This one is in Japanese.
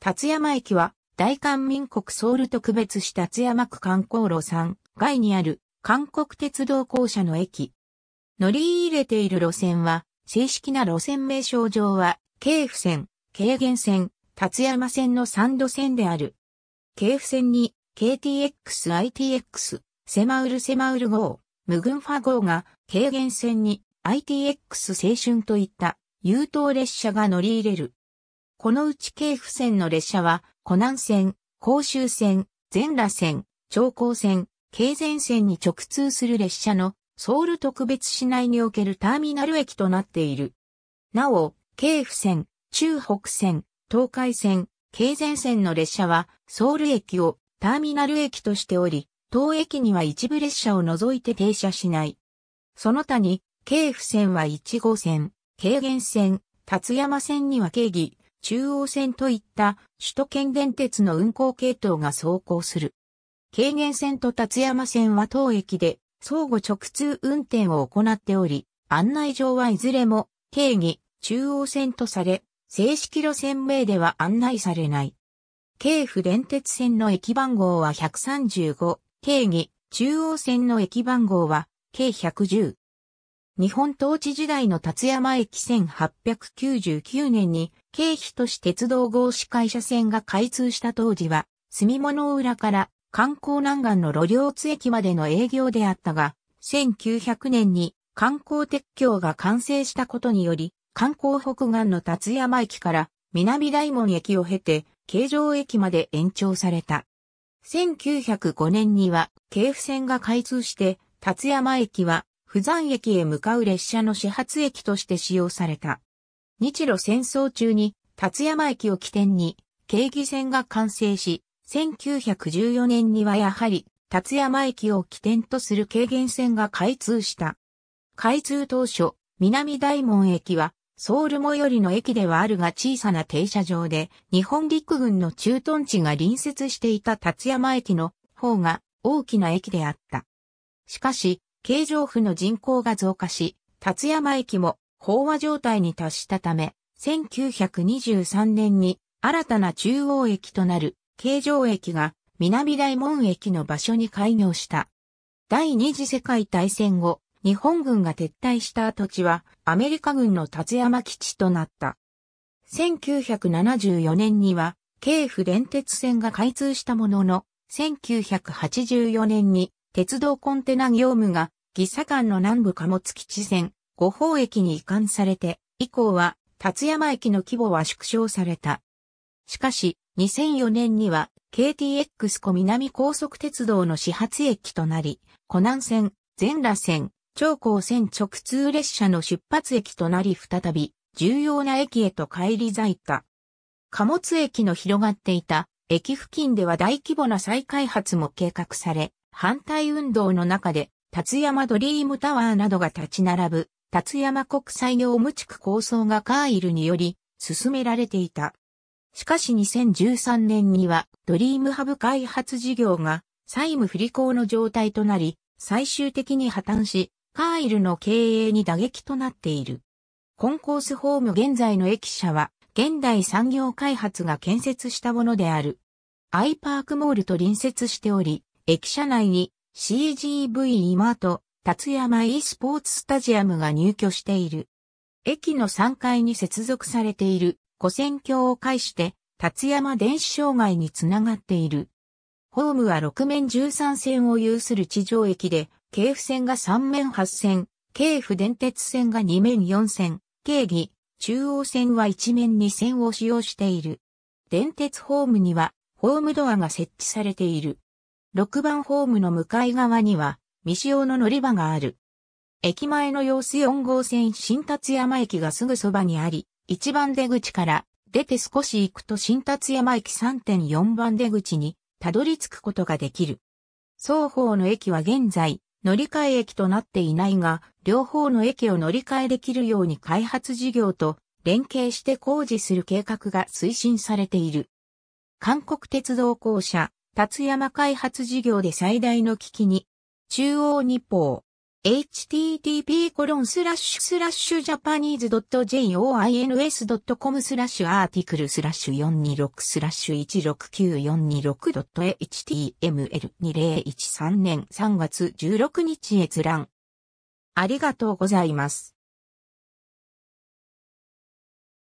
達山駅は、大韓民国ソウル特別市達山区観光路3街にある韓国鉄道公社の駅。乗り入れている路線は、正式な路線名称上は、京府線、京原線、達山線の3路線である。京府線に、KTX-ITX、セマウルセマウル号、ムグンファ号が、京原線に、ITX 青春といった、優等列車が乗り入れる。このうち京府線の列車は、湖南線、甲州線、全羅線、長江線、京前線に直通する列車のソウル特別市内におけるターミナル駅となっている。なお、京府線、中北線、東海線、京前線の列車はソウル駅をターミナル駅としており、当駅には一部列車を除いて停車しない。その他に、京府線は1号線、京原線、達山線には京義、中央線といった首都圏電鉄の運行系統が走行する。軽減線と立山線は当駅で相互直通運転を行っており、案内状はいずれも定義中央線とされ、正式路線名では案内されない。京府電鉄線の駅番号は135、京義中央線の駅番号は計1 1 0日本統治時代の達山駅1899年に経費都市鉄道合資会社線が開通した当時は、住物浦から観光南岸の路両津駅までの営業であったが、1900年に観光鉄橋が完成したことにより、観光北岸の達山駅から南大門駅を経て、京城駅まで延長された。1905年には、京府線が開通して、達山駅は釜山駅へ向かう列車の始発駅として使用された。日露戦争中に、立山駅を起点に、京急線が完成し、1914年にはやはり、立山駅を起点とする軽減線が開通した。開通当初、南大門駅は、ソウル最寄りの駅ではあるが小さな停車場で、日本陸軍の駐屯地が隣接していた立山駅の方が大きな駅であった。しかし、京城府の人口が増加し、立山駅も飽和状態に達したため、1923年に新たな中央駅となる京城駅が南大門駅の場所に開業した。第二次世界大戦後、日本軍が撤退した跡地はアメリカ軍の立山基地となった。1974年には、京府電鉄線が開通したものの、1984年に鉄道コンテナ業務が岐サ間の南部貨物基地線、五方駅に移管されて、以降は、達山駅の規模は縮小された。しかし、2004年には、KTX 湖南高速鉄道の始発駅となり、湖南線、全裸線、長江線直通列車の出発駅となり再び、重要な駅へと帰り咲いた。貨物駅の広がっていた、駅付近では大規模な再開発も計画され、反対運動の中で辰山ドリームタワーなどが立ち並ぶ、辰山国際業務地区構想がカーイルにより進められていた。しかし2013年にはドリームハブ開発事業が債務不履行の状態となり、最終的に破綻し、カーイルの経営に打撃となっている。コンコースホーム現在の駅舎は、現代産業開発が建設したものである。アイパークモールと隣接しており、駅舎内に CGV 今と達山 e スポーツスタジアムが入居している。駅の3階に接続されている古戦橋を介して達山電子障害につながっている。ホームは6面13線を有する地上駅で、京府線が3面8線、京府電鉄線が2面4線、京義、中央線は1面2線を使用している。電鉄ホームには、ホームドアが設置されている。6番ホームの向かい側には、未使用の乗り場がある。駅前の様子4号線新達山駅がすぐそばにあり、1番出口から出て少し行くと新達山駅3.4番出口にたどり着くことができる。双方の駅は現在、乗り換え駅となっていないが、両方の駅を乗り換えできるように開発事業と連携して工事する計画が推進されている。韓国鉄道公社達山開発事業で最大の危機に、中央日報、http コロンスラッシュスラッシュジャパニーズ .joins.com スラッシュアーティクルスラッシュ426スラッシュ 169426.html2013 年3月16日閲覧。ありがとうございます。